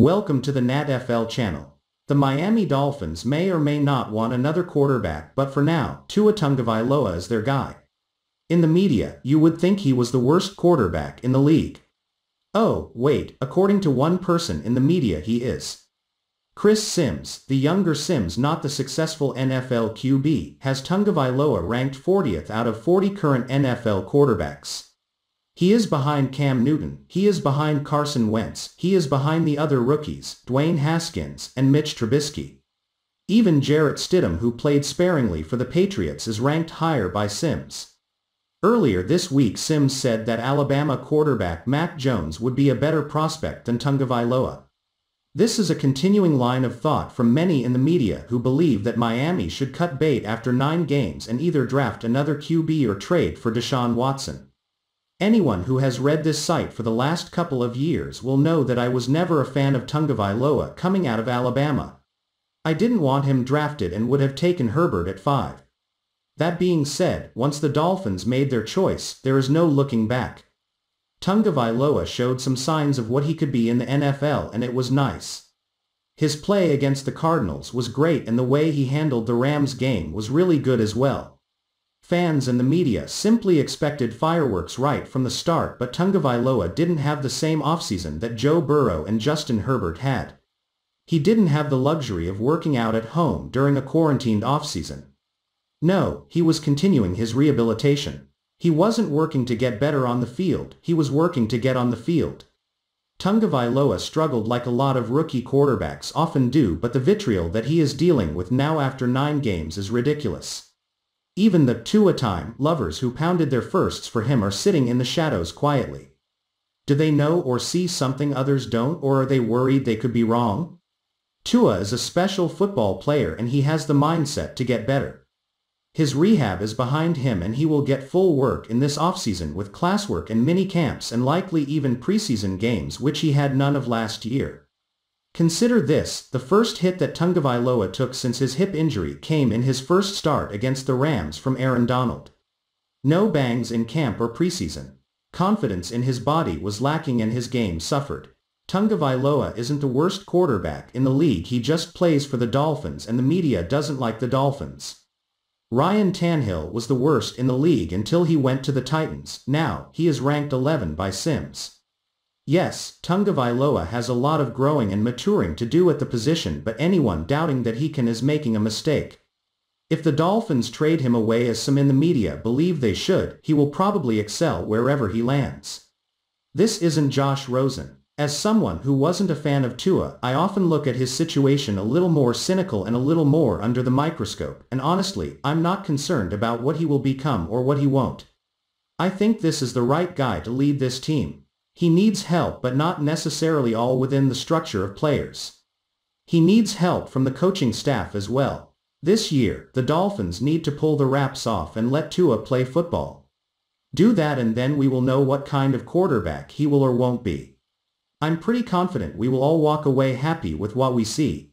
Welcome to the NatFL channel. The Miami Dolphins may or may not want another quarterback, but for now, Tua Tungavailoa is their guy. In the media, you would think he was the worst quarterback in the league. Oh, wait, according to one person in the media he is. Chris Sims, the younger Sims not the successful NFL QB, has Tungavailoa ranked 40th out of 40 current NFL quarterbacks. He is behind Cam Newton. He is behind Carson Wentz. He is behind the other rookies, Dwayne Haskins and Mitch Trubisky. Even Jarrett Stidham who played sparingly for the Patriots is ranked higher by Sims. Earlier this week Sims said that Alabama quarterback Mac Jones would be a better prospect than Tungavailoa. This is a continuing line of thought from many in the media who believe that Miami should cut bait after nine games and either draft another QB or trade for Deshaun Watson. Anyone who has read this site for the last couple of years will know that I was never a fan of Tungavailoa coming out of Alabama. I didn't want him drafted and would have taken Herbert at 5. That being said, once the Dolphins made their choice, there is no looking back. Tungavailoa showed some signs of what he could be in the NFL and it was nice. His play against the Cardinals was great and the way he handled the Rams game was really good as well. Fans and the media simply expected fireworks right from the start but Tungavailoa didn't have the same offseason that Joe Burrow and Justin Herbert had. He didn't have the luxury of working out at home during a quarantined offseason. No, he was continuing his rehabilitation. He wasn't working to get better on the field, he was working to get on the field. Tungavailoa struggled like a lot of rookie quarterbacks often do but the vitriol that he is dealing with now after nine games is ridiculous. Even the two-a-time lovers who pounded their firsts for him are sitting in the shadows quietly. Do they know or see something others don't or are they worried they could be wrong? Tua is a special football player and he has the mindset to get better. His rehab is behind him and he will get full work in this offseason with classwork and mini camps and likely even preseason games which he had none of last year. Consider this, the first hit that Tungavailoa took since his hip injury came in his first start against the Rams from Aaron Donald. No bangs in camp or preseason. Confidence in his body was lacking and his game suffered. Tungavailoa isn't the worst quarterback in the league he just plays for the Dolphins and the media doesn't like the Dolphins. Ryan Tanhill was the worst in the league until he went to the Titans, now he is ranked 11 by Sims. Yes, Tungavailoa has a lot of growing and maturing to do at the position but anyone doubting that he can is making a mistake. If the Dolphins trade him away as some in the media believe they should, he will probably excel wherever he lands. This isn't Josh Rosen. As someone who wasn't a fan of Tua, I often look at his situation a little more cynical and a little more under the microscope, and honestly, I'm not concerned about what he will become or what he won't. I think this is the right guy to lead this team, he needs help but not necessarily all within the structure of players. He needs help from the coaching staff as well. This year, the Dolphins need to pull the wraps off and let Tua play football. Do that and then we will know what kind of quarterback he will or won't be. I'm pretty confident we will all walk away happy with what we see.